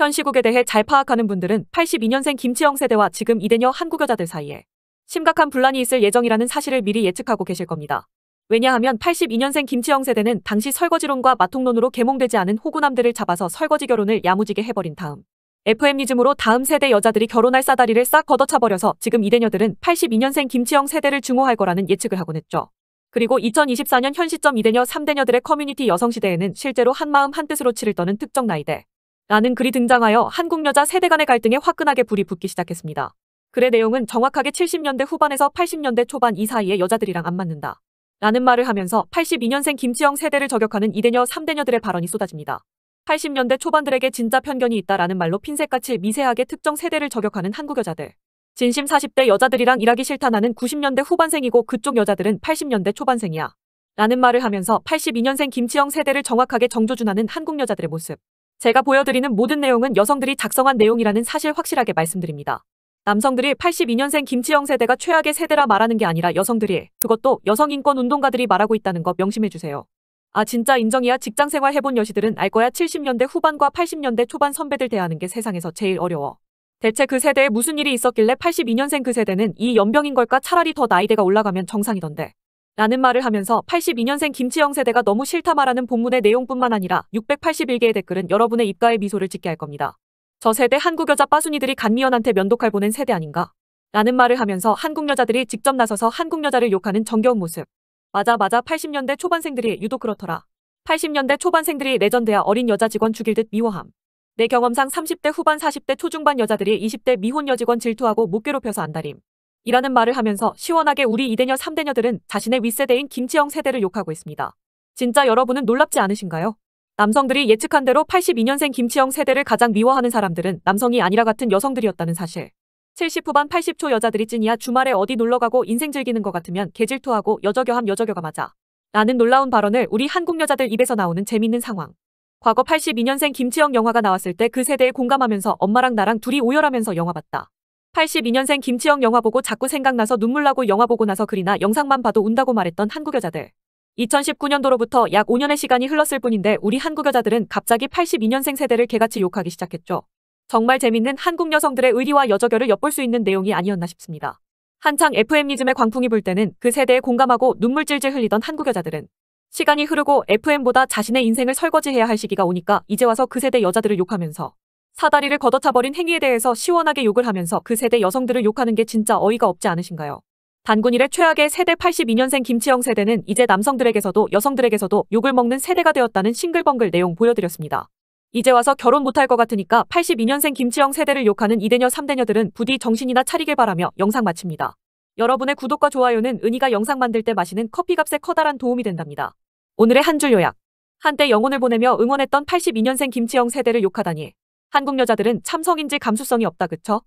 현 시국에 대해 잘 파악하는 분들은 82년생 김치영 세대와 지금 이대녀 한국 여자들 사이에 심각한 분란이 있을 예정이라는 사실을 미리 예측하고 계실 겁니다. 왜냐하면 82년생 김치영 세대는 당시 설거지론과 마통론으로 계몽되지 않은 호구남들을 잡아서 설거지 결혼을 야무지게 해버린 다음 FM이즘으로 다음 세대 여자들이 결혼할 싸다리를 싹 걷어차버려서 지금 이대녀들은 82년생 김치영 세대를 증오할 거라는 예측을 하곤 했죠. 그리고 2024년 현 시점 이대녀 3대녀들의 커뮤니티 여성시대에는 실제로 한마음 한뜻으로 치를 떠는 특정 나이대 라는 글이 등장하여 한국 여자 세대 간의 갈등에 화끈하게 불이 붙기 시작했습니다. 글의 내용은 정확하게 70년대 후반에서 80년대 초반 이사이에 여자들이랑 안 맞는다. 라는 말을 하면서 82년생 김치영 세대를 저격하는 이대녀 3대녀들의 발언이 쏟아집니다. 80년대 초반들에게 진짜 편견이 있다라는 말로 핀셋같이 미세하게 특정 세대를 저격하는 한국 여자들. 진심 40대 여자들이랑 일하기 싫다 나는 90년대 후반생이고 그쪽 여자들은 80년대 초반생이야. 라는 말을 하면서 82년생 김치영 세대를 정확하게 정조준하는 한국 여자들의 모습. 제가 보여드리는 모든 내용은 여성들이 작성한 내용이라는 사실 확실하게 말씀드립니다. 남성들이 82년생 김치영 세대가 최악의 세대라 말하는 게 아니라 여성들이 그것도 여성인권 운동가들이 말하고 있다는 거 명심해주세요. 아 진짜 인정이야 직장생활 해본 여시들은 알 거야 70년대 후반과 80년대 초반 선배들 대하는 게 세상에서 제일 어려워. 대체 그 세대에 무슨 일이 있었길래 82년생 그 세대는 이 연병인 걸까 차라리 더 나이대가 올라가면 정상이던데. 라는 말을 하면서 82년생 김치영 세대가 너무 싫다 말하는 본문의 내용뿐만 아니라 681개의 댓글은 여러분의 입가에 미소를 짓게 할 겁니다. 저 세대 한국 여자 빠순이들이 간미연한테 면도칼 보낸 세대 아닌가? 라는 말을 하면서 한국 여자들이 직접 나서서 한국 여자를 욕하는 정겨운 모습. 맞아 맞아 80년대 초반생들이 유독 그렇더라. 80년대 초반생들이 레전드야 어린 여자 직원 죽일 듯 미워함. 내 경험상 30대 후반 40대 초중반 여자들이 20대 미혼 여직원 질투하고 못 괴롭혀서 안달임. 이라는 말을 하면서 시원하게 우리 이대녀 3대녀들은 자신의 윗세대인 김치영 세대를 욕하고 있습니다. 진짜 여러분은 놀랍지 않으신가요? 남성들이 예측한 대로 82년생 김치영 세대를 가장 미워하는 사람들은 남성이 아니라 같은 여성들이었다는 사실. 70 후반 80초 여자들이 찐이야 주말에 어디 놀러가고 인생 즐기는 것 같으면 개질투하고 여저겨함 여저겨가 맞아. 라는 놀라운 발언을 우리 한국 여자들 입에서 나오는 재밌는 상황. 과거 82년생 김치영 영화가 나왔을 때 그 세대에 공감하면서 엄마랑 나랑 둘이 오열하면서 영화 봤다. 82년생 김치영 영화 보고 자꾸 생각나서 눈물 나고 영화 보고 나서 글이나 영상만 봐도 운다고 말했던 한국 여자들. 2019년도로부터 약 5년의 시간이 흘렀을 뿐인데 우리 한국 여자들은 갑자기 82년생 세대를 개같이 욕하기 시작했죠. 정말 재밌는 한국 여성들의 의리와 여저결을 엿볼 수 있는 내용이 아니었나 싶습니다. 한창 FM이즘의 광풍이 불 때는 그 세대에 공감하고 눈물 질질 흘리던 한국 여자들은 시간이 흐르고 FM보다 자신의 인생을 설거지해야 할 시기가 오니까 이제 와서 그 세대 여자들을 욕하면서 사다리를 걷어차버린 행위에 대해서 시원하게 욕을 하면서 그 세대 여성들을 욕하는 게 진짜 어이가 없지 않으신가요? 단군일의 최악의 세대 82년생 김치영 세대는 이제 남성들에게서도 여성들에게서도 욕을 먹는 세대가 되었다는 싱글벙글 내용 보여드렸습니다. 이제 와서 결혼 못할 것 같으니까 82년생 김치영 세대를 욕하는 2대녀 3대녀들은 부디 정신이나 차리길 바라며 영상 마칩니다. 여러분의 구독과 좋아요는 은희가 영상 만들 때 마시는 커피값에 커다란 도움이 된답니다. 오늘의 한 줄 요약 한때 영혼을 보내며 응원했던 82년생 김치영 세대를 욕하다니 한국 여자들은 참성인지 감수성이 없다 그쵸?